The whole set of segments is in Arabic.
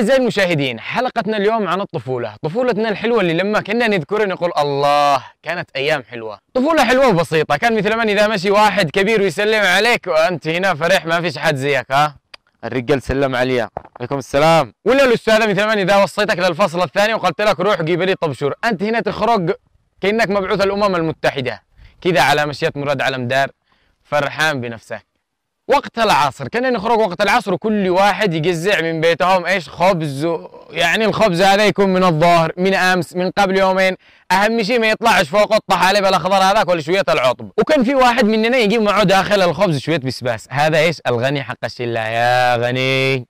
أعزائي المشاهدين حلقتنا اليوم عن الطفولة طفولتنا الحلوة اللي لما كنا نذكرها نقول الله كانت أيام حلوة طفولة حلوة وبسيطة كان مثل من إذا مشي واحد كبير ويسلم عليك وأنت هنا فرح ما فيش حد زيك ها الرجال سلم عليا عليكم السلام ولا الأستاذة مثل من إذا وصيتك للفصل الثاني وقلت لك روح جيب لي طبشور أنت هنا تخرج كأنك مبعوث الأمم المتحدة كذا على مشية مراد علم دار فرحان بنفسك وقت العصر كنا نخرج وقت العصر وكل واحد يجزع من بيتهم ايش خبز يعني الخبز هذا يكون من الظهر من امس من قبل يومين اهم شيء ما يطلعش فوق الطحالب الاخضر هذاك ولا شويه العطب وكان في واحد مننا يجيب معه داخل الخبز شويه بسباس هذا ايش الغني حق الشله يا غني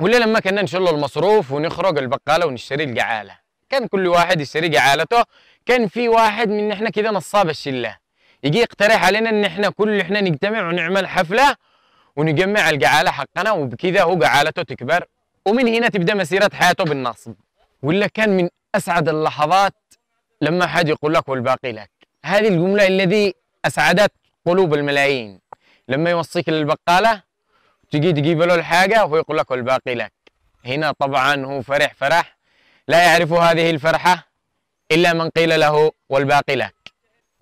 ولا لما كنا نشل المصروف ونخرج البقاله ونشتري القعاله كان كل واحد يشتري قعالته كان في واحد من احنا كذا نصاب الشله يجي يقترح علينا ان احنا كل احنا نجتمع ونعمل حفله ونجمع القعاله حقنا وبكذا هو قعالته تكبر ومن هنا تبدا مسيره حياته بالنصب ولا كان من اسعد اللحظات لما حد يقول لك والباقي لك هذه الجمله الذي اسعدت قلوب الملايين لما يوصيك للبقاله تجي تجيب له الحاجه وهو يقول لك والباقي لك هنا طبعا هو فرح فرح لا يعرف هذه الفرحه الا من قيل له والباقي لك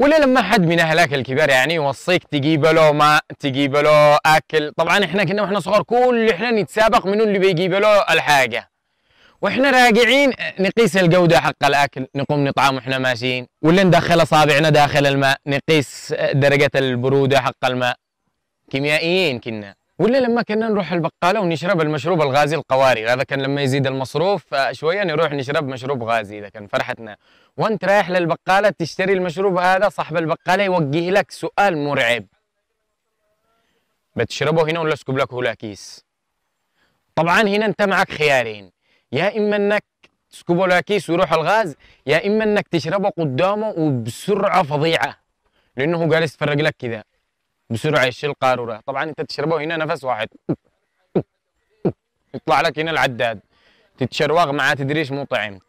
ولا لما حد من اهلك الكبار يعني يوصيك تجيب له ماء تجيب له اكل طبعا احنا كنا واحنا صغار كل احنا نتسابق منو اللي بيجيب له الحاجه واحنا راجعين نقيس الجوده حق الاكل نقوم نطعم واحنا ماشيين ولا ندخل اصابعنا داخل الماء نقيس درجه البروده حق الماء كيميائيين كنا ولا لما كنا نروح البقاله ونشرب المشروب الغازي القواري هذا كان لما يزيد المصروف آه، شويه نروح نشرب مشروب غازي اذا كان فرحتنا وانت رايح للبقاله تشتري المشروب هذا صاحب البقاله يوجه لك سؤال مرعب بتشربه هنا ولا اسكب لك ولا كيس طبعا هنا انت معك خيارين يا اما انك تسكبه له كيس ويروح الغاز يا اما انك تشربه قدامه وبسرعه فظيعه لانه جالس يتفرج لك كذا بسرعه يشيل القاروره طبعا انت تشربه هنا نفس واحد يطلع لك هنا العداد تتشروغ معاه تدريش مو طعمت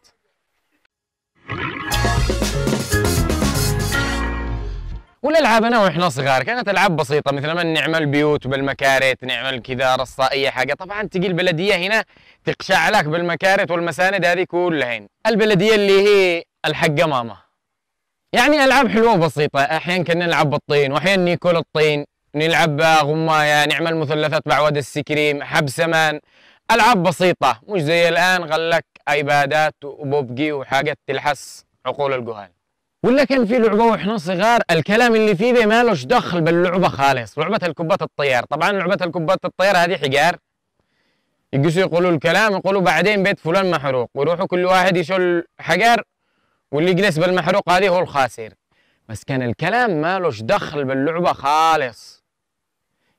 والالعاب انا واحنا صغار كانت العاب بسيطه مثل ما نعمل بيوت بالمكارت نعمل كذا رصا اي حاجه طبعا تجي البلديه هنا تقشع لك بالمكارت والمساند هذه كلها البلديه اللي هي الحقه ماما يعني العاب حلوه وبسيطه احيانا كنا نلعب بالطين واحيانا ناكل الطين نلعب غمايه نعمل مثلثات بعواد السكريم مان العاب بسيطه مش زي الان غلك ايبادات وبوبجي وحاجات تلحس عقول الجهال ولا كان في لعبه واحنا صغار الكلام اللي فيه ده مالوش دخل باللعبه خالص لعبه الكبات الطيار طبعا لعبه الكبات الطيار هذه حجار يجلسوا يقولوا الكلام يقولوا بعدين بيت فلان محروق ويروحوا كل واحد يشل حجر واللي جلس بالمحروق هذه هو الخاسر بس كان الكلام مالوش دخل باللعبة خالص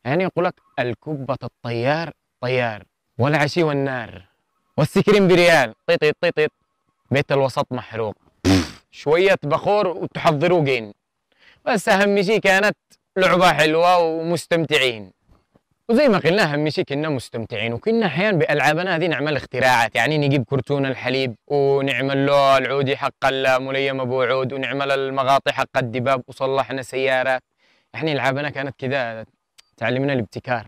يعني يقول لك الكبة الطيار طيار والعشي والنار والسكرين بريال طيطيط طيطيط بيت الوسط محروق شوية بخور وتحضروا جين بس أهم شيء كانت لعبة حلوة ومستمتعين وزي ما قلنا اهم شيء كنا مستمتعين وكنا احيانا بالعابنا هذه نعمل اختراعات يعني نجيب كرتون الحليب ونعمل له العودي حق المليم ابو عود ونعمل المغاطي حق الدباب وصلحنا سيارات احنا يعني العابنا كانت كذا تعلمنا الابتكار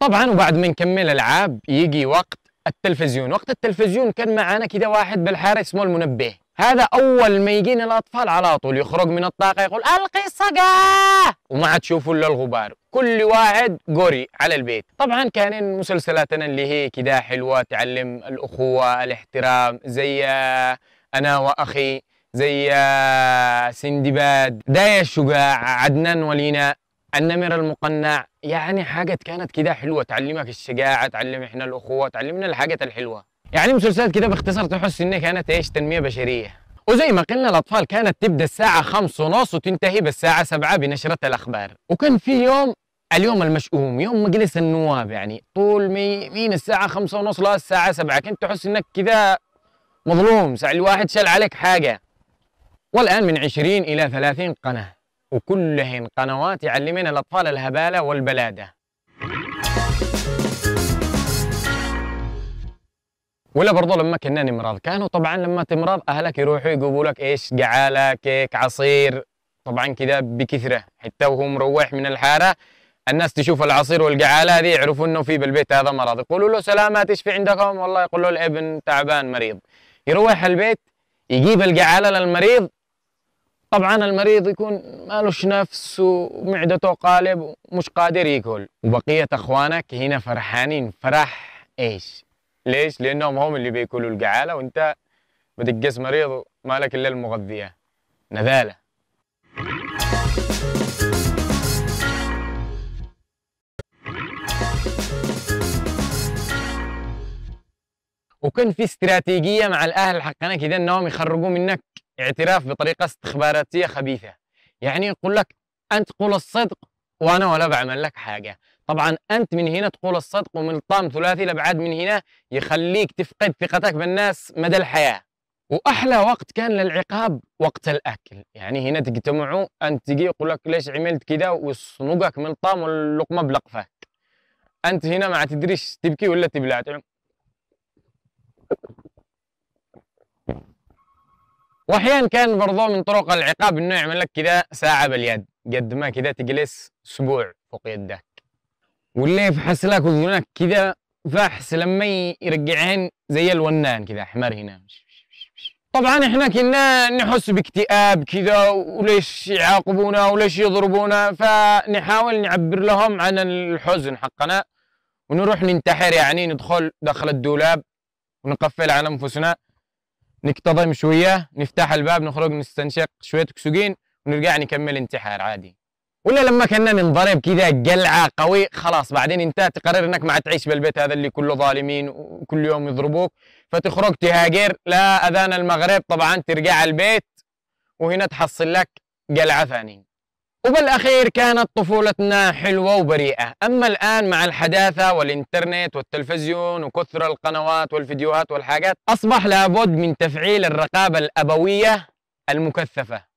طبعا وبعد ما نكمل العاب يجي وقت التلفزيون وقت التلفزيون كان معانا كذا واحد بالحارة اسمه المنبه هذا اول ما يجينا الاطفال على طول يخرج من الطاقه يقول القي الصقاه وما عاد تشوفوا الا الغبار كل واحد قري على البيت طبعا كان مسلسلاتنا اللي هي كده حلوة تعلم الأخوة الاحترام زي أنا وأخي زي سندباد داية الشجاع عدنان ولينا النمر المقنع يعني حاجة كانت كده حلوة تعلمك الشجاعة تعلم احنا الأخوة تعلمنا الحاجة الحلوة يعني مسلسلات كده باختصار تحس انها كانت ايش تنمية بشرية وزي ما قلنا الأطفال كانت تبدأ الساعة خمس ونص وتنتهي بالساعة سبعة بنشرة الأخبار وكان في يوم اليوم المشؤوم يوم مجلس النواب يعني طول مي من الساعة خمسة ونص للساعة سبعة كنت تحس إنك كذا مظلوم ساعة الواحد شال عليك حاجة والآن من عشرين إلى ثلاثين قناة وكلهن قنوات يعلمين الأطفال الهبالة والبلادة ولا برضه لما كنا نمرض كانوا طبعا لما تمرض اهلك يروحوا يجيبوا لك ايش قعاله كيك عصير طبعا كذا بكثره حتى وهو مروح من الحاره الناس تشوف العصير والقعاله هذه يعرفوا انه في بالبيت هذا مرض يقولوا له سلامات ايش في عندكم والله يقول له الابن تعبان مريض يروح البيت يجيب القعاله للمريض طبعا المريض يكون مالوش نفس ومعدته قالب ومش قادر ياكل وبقيه اخوانك هنا فرحانين فرح ايش ليش؟ لأنهم هم اللي بياكلوا القعالة وأنت بتقيس مريض لك إلا المغذية نذالة وكان في استراتيجية مع الأهل حقنا كذا أنهم يخرجوا منك اعتراف بطريقة استخباراتية خبيثة يعني يقول لك أنت قول الصدق وأنا ولا بعمل لك حاجة طبعا انت من هنا تقول الصدق ومن الطام ثلاثي الابعاد من هنا يخليك تفقد ثقتك بالناس مدى الحياه واحلى وقت كان للعقاب وقت الاكل يعني هنا تجتمعوا انت تجي يقول لك ليش عملت كذا ويصنقك الطام واللقمه بلقفك انت هنا ما تدريش تبكي ولا تبلع واحيانا كان برضو من طرق العقاب انه يعمل لك كذا ساعه باليد قد ما كذا تجلس اسبوع فوق يدك واللي يفحص لك اذنك كذا فحص لما يرجعهن زي الونان كذا احمر هنا طبعا احنا كنا نحس باكتئاب كذا وليش يعاقبونا وليش يضربونا فنحاول نعبر لهم عن الحزن حقنا ونروح ننتحر يعني ندخل داخل الدولاب ونقفل على انفسنا نكتظم شويه نفتح الباب نخرج نستنشق شويه اكسجين ونرجع نكمل انتحار عادي ولا لما كنا ننضرب كذا قلعه قوي خلاص بعدين انت تقرر انك ما تعيش بالبيت هذا اللي كله ظالمين وكل يوم يضربوك فتخرج تهاجر لا اذان المغرب طبعا ترجع البيت وهنا تحصل لك قلعه ثانيه وبالاخير كانت طفولتنا حلوه وبريئه، اما الان مع الحداثه والانترنت والتلفزيون وكثر القنوات والفيديوهات والحاجات اصبح لابد من تفعيل الرقابه الابويه المكثفه.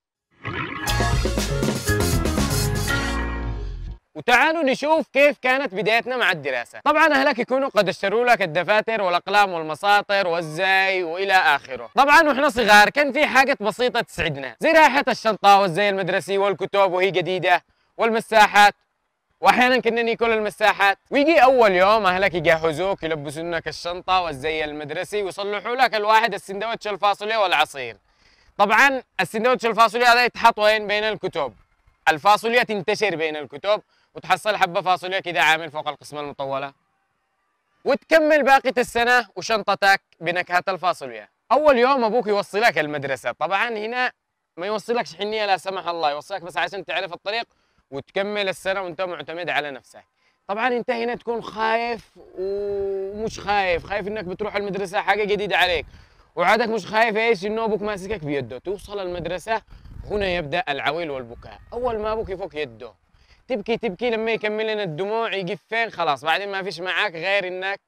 وتعالوا نشوف كيف كانت بدايتنا مع الدراسة طبعا أهلك يكونوا قد اشتروا لك الدفاتر والأقلام والمساطر والزي وإلى آخره طبعا وإحنا صغار كان في حاجة بسيطة تسعدنا زي رائحة الشنطة والزي المدرسي والكتب وهي جديدة والمساحات واحيانا كنا ناكل المساحات ويجي اول يوم اهلك يجهزوك يلبسونك لك الشنطه والزي المدرسي ويصلحوا لك الواحد السندوتش الفاصوليا والعصير طبعا السندوتش الفاصوليا هذا يتحط وين بين الكتب الفاصوليا تنتشر بين الكتب وتحصل حبه فاصوليا كذا عامل فوق القسمه المطوله وتكمل باقي السنه وشنطتك بنكهه الفاصوليا اول يوم ابوك يوصلك المدرسه طبعا هنا ما يوصلكش حنيه لا سمح الله يوصلك بس عشان تعرف الطريق وتكمل السنه وانت معتمد على نفسك طبعا انت هنا تكون خايف ومش خايف خايف انك بتروح المدرسه حاجه جديده عليك وعادك مش خايف ايش انه ابوك ماسكك بيده توصل المدرسه هنا يبدا العويل والبكاء اول ما ابوك يفك يده تبكي تبكي لما يكمل لنا الدموع يقفين خلاص بعدين ما فيش معاك غير انك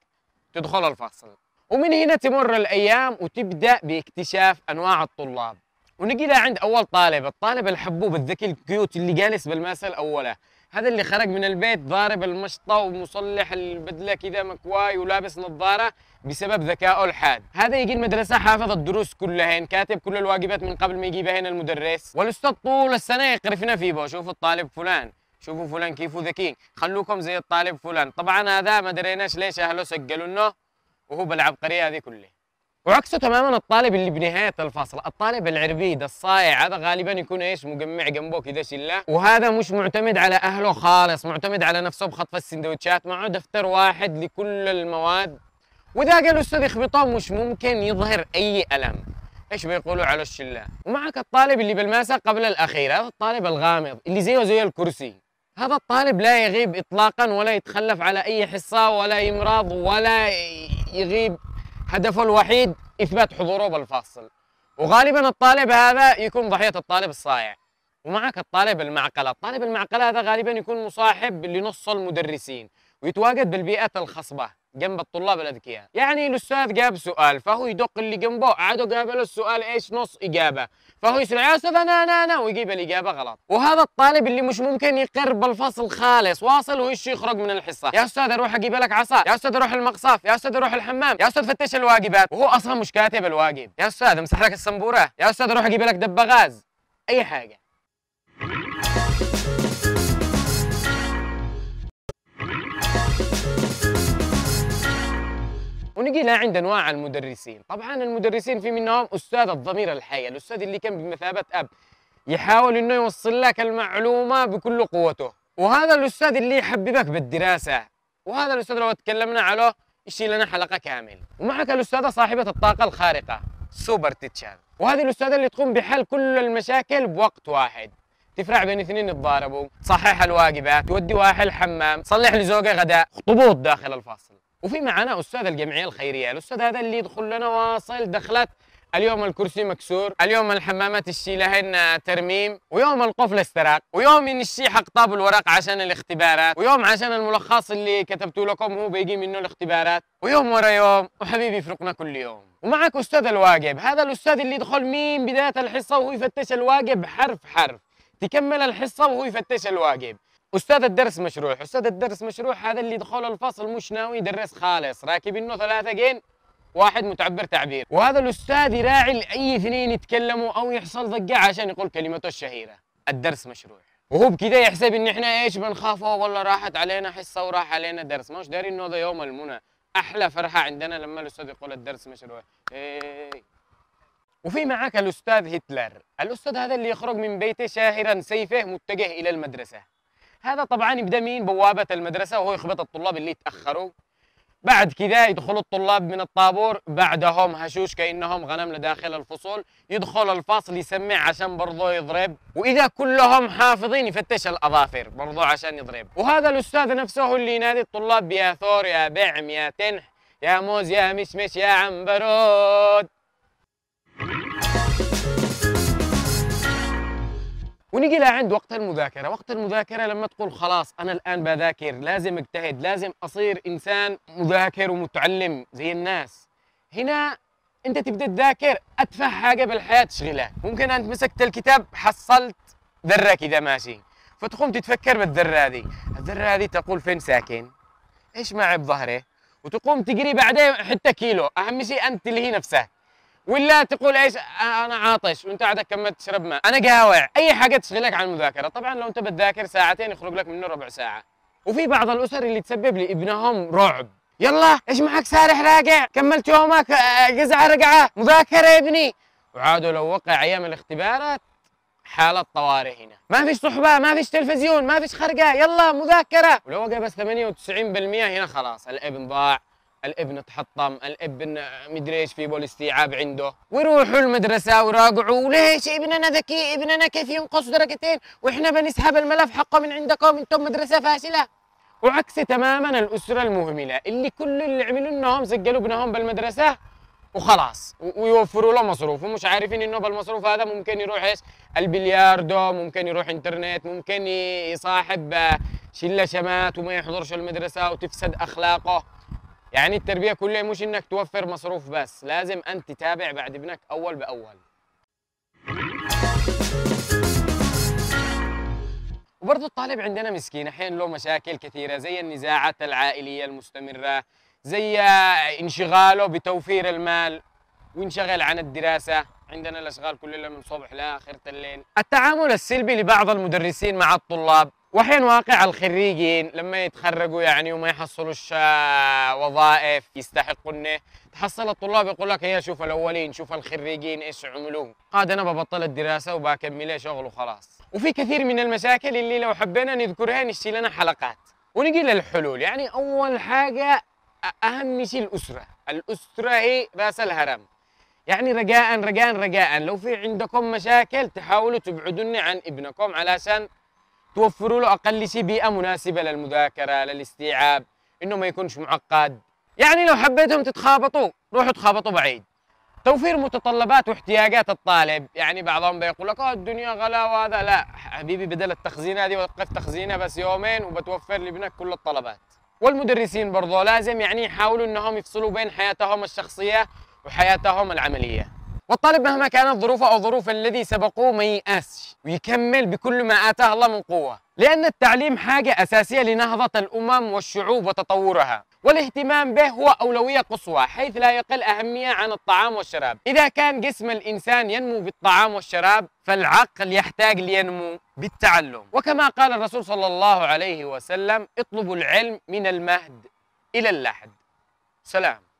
تدخل الفصل ومن هنا تمر الايام وتبدا باكتشاف انواع الطلاب ونجي عند اول طالب الطالب الحبوب الذكي الكيوت اللي جالس بالماسه الاولى هذا اللي خرج من البيت ضارب المشطة ومصلح البدلة كذا مكواي ولابس نظارة بسبب ذكائه الحاد هذا يجي المدرسة حافظ الدروس كلها كاتب كل الواجبات من قبل ما يجيبها هنا المدرس والأستاذ طول السنة يقرفنا في بو شوف الطالب فلان شوفوا فلان كيفه ذكي خلوكم زي الطالب فلان طبعا هذا ما دريناش ليش اهله سجلوا انه وهو بالعبقريه هذه كلها وعكسه تماما الطالب اللي بنهايه الفصل الطالب العربيد الصايع هذا غالبا يكون ايش مجمع جنبه كذا شله وهذا مش معتمد على اهله خالص معتمد على نفسه بخطف السندوتشات معه دفتر واحد لكل المواد واذا قال الاستاذ يخبطه مش ممكن يظهر اي الم ايش بيقولوا على الشله ومعك الطالب اللي بالماسه قبل الاخير هذا الطالب الغامض اللي زيه زي الكرسي هذا الطالب لا يغيب إطلاقا ولا يتخلف على أي حصة ولا يمرض ولا يغيب هدفه الوحيد إثبات حضوره بالفاصل وغالبا الطالب هذا يكون ضحية الطالب الصايع ومعك الطالب المعقلة الطالب المعقلة هذا غالبا يكون مصاحب لنص المدرسين ويتواجد بالبيئات الخصبة جنب الطلاب الاذكياء يعني الاستاذ جاب سؤال فهو يدق اللي جنبه عاد قابل السؤال ايش نص اجابه فهو يسال يا استاذ انا انا انا ويجيب الاجابه غلط وهذا الطالب اللي مش ممكن يقر بالفصل خالص واصل وش يخرج من الحصه يا استاذ اروح اجيب لك عصا يا استاذ اروح المقصف يا استاذ اروح الحمام يا استاذ فتش الواجبات وهو اصلا مش كاتب الواجب يا استاذ امسح لك السنبوره يا استاذ اروح اجيب لك دبغاز اي حاجه ونجي عند انواع المدرسين طبعا المدرسين في منهم استاذ الضمير الحي الاستاذ اللي كان بمثابه اب يحاول انه يوصل لك المعلومه بكل قوته وهذا الاستاذ اللي يحببك بالدراسه وهذا الاستاذ لو تكلمنا عليه يشيل لنا حلقه كامل ومعك الاستاذه صاحبه الطاقه الخارقه سوبر تيتشر وهذه الاستاذه اللي تقوم بحل كل المشاكل بوقت واحد تفرع بين اثنين يتضاربوا تصحح الواجبات تودي واحد الحمام تصلح لزوجه غداء خطبوط داخل الفصل وفي معنا استاذ الجمعيه الخيريه الاستاذ هذا اللي يدخل لنا واصل دخلت اليوم الكرسي مكسور اليوم الحمامات الشي لهن ترميم ويوم القفل استراق ويوم ان الشي حق طاب الورق عشان الاختبارات ويوم عشان الملخص اللي كتبته لكم هو بيجي منه الاختبارات ويوم ورا يوم وحبيبي يفرقنا كل يوم ومعك استاذ الواجب هذا الاستاذ اللي يدخل من بدايه الحصه وهو يفتش الواجب حرف حرف تكمل الحصه وهو يفتش الواجب استاذ الدرس مشروع استاذ الدرس مشروع هذا اللي دخل الفصل مش ناوي يدرس خالص راكبينه ثلاثه جين واحد متعبر تعبير وهذا الاستاذ يراعي لاي اثنين يتكلموا او يحصل ضجه عشان يقول كلمته الشهيره الدرس مشروع وهو بكذا يحسب ان احنا ايش بنخافه والله راحت علينا حصه وراح علينا درس هوش داري انه هذا يوم المنى احلى فرحه عندنا لما الاستاذ يقول الدرس مشروع إيه. وفي معك الاستاذ هتلر الاستاذ هذا اللي يخرج من بيته شاهرا سيفه متجه الى المدرسه هذا طبعا يبدا مين بوابه المدرسه وهو يخبط الطلاب اللي تاخروا بعد كذا يدخلوا الطلاب من الطابور بعدهم هشوش كانهم غنم لداخل الفصول يدخل الفصل يسمع عشان برضه يضرب واذا كلهم حافظين يفتش الاظافر برضه عشان يضرب وهذا الاستاذ نفسه اللي ينادي الطلاب يا ثور يا بعم يا تنح يا موز يا مشمش يا عنبرود ونجي لعند وقت المذاكره وقت المذاكره لما تقول خلاص انا الان بذاكر لازم اجتهد لازم اصير انسان مذاكر ومتعلم زي الناس هنا انت تبدا تذاكر اتفه حاجه بالحياه تشغلك ممكن انت مسكت الكتاب حصلت ذره كذا ماشي فتقوم تتفكر بالذره هذه الذره هذه تقول فين ساكن ايش معي بظهره وتقوم تجري بعدين حتى كيلو اهم شيء انت تلهي نفسك ولا تقول ايش انا عاطش وانت قاعد كملت تشرب ماء انا قاوع اي حاجه تشغلك عن المذاكره طبعا لو انت بتذاكر ساعتين يخرج لك منه ربع ساعه وفي بعض الاسر اللي تسبب لابنهم رعب يلا ايش معك سارح راجع كملت يومك قزعه رقعه مذاكره يا ابني وعادوا لو وقع ايام الاختبارات حالة طوارئ هنا ما فيش صحبة ما فيش تلفزيون ما فيش خرقة يلا مذاكرة ولو وقع بس 98% هنا خلاص الابن ضاع الابن تحطم الابن مدري ايش في استيعاب عنده ويروحوا المدرسه وراجعوا ليش ابننا ذكي ابننا كيف ينقص درجتين واحنا بنسحب الملف حقه من عندكم انتم مدرسه فاشله وعكس تماما الاسره المهمله اللي كل اللي عملوا انهم سجلوا ابنهم بالمدرسه وخلاص ويوفروا له مصروف ومش عارفين انه بالمصروف هذا ممكن يروح ايش البلياردو ممكن يروح انترنت ممكن يصاحب شله شمات وما يحضرش المدرسه وتفسد اخلاقه يعني التربيه كلها مش انك توفر مصروف بس لازم انت تتابع بعد ابنك اول باول وبرضه الطالب عندنا مسكين احيانا له مشاكل كثيره زي النزاعات العائليه المستمره زي انشغاله بتوفير المال وينشغل عن الدراسه عندنا الاشغال كلها من صبح لاخر الليل التعامل السلبي لبعض المدرسين مع الطلاب وحين واقع الخريجين لما يتخرجوا يعني وما يحصلوش وظائف يستحقونه تحصل الطلاب يقول لك هي شوف الاولين شوف الخريجين ايش عملوا قاد انا ببطل الدراسه وبكمل شغل وخلاص وفي كثير من المشاكل اللي لو حبينا نذكرها نشتي لنا حلقات ونجي للحلول يعني اول حاجه اهم شيء الاسره الاسره هي راس الهرم يعني رجاء رجاء رجاء لو في عندكم مشاكل تحاولوا تبعدوني عن ابنكم علشان توفروا له اقل شيء بيئه مناسبه للمذاكره للاستيعاب انه ما يكونش معقد يعني لو حبيتهم تتخابطوا روحوا تخابطوا بعيد توفير متطلبات واحتياجات الطالب يعني بعضهم بيقول لك الدنيا غلا وهذا لا حبيبي بدل التخزينه هذه وقف تخزينه بس يومين وبتوفر لابنك كل الطلبات والمدرسين برضه لازم يعني يحاولوا انهم يفصلوا بين حياتهم الشخصيه وحياتهم العمليه فالطالب مهما كانت ظروفه أو ظروف الذي سبقوه ما ييأسش ويكمل بكل ما آتاه الله من قوة لأن التعليم حاجة أساسية لنهضة الأمم والشعوب وتطورها والاهتمام به هو أولوية قصوى حيث لا يقل أهمية عن الطعام والشراب إذا كان جسم الإنسان ينمو بالطعام والشراب فالعقل يحتاج لينمو بالتعلم وكما قال الرسول صلى الله عليه وسلم اطلبوا العلم من المهد إلى اللحد سلام